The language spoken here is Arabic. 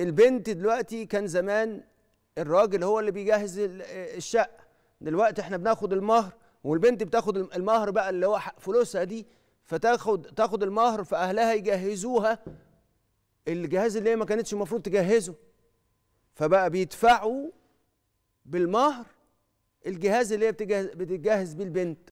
البنت دلوقتي كان زمان الراجل هو اللي بيجهز الشقه دلوقتي احنا بناخد المهر والبنت بتاخد المهر بقى اللي هو فلوسها دي فتاخد تاخد المهر فاهلها يجهزوها الجهاز اللي هي ما كانتش المفروض تجهزه فبقى بيدفعوا بالمهر الجهاز اللي هي بتجهز بيه البنت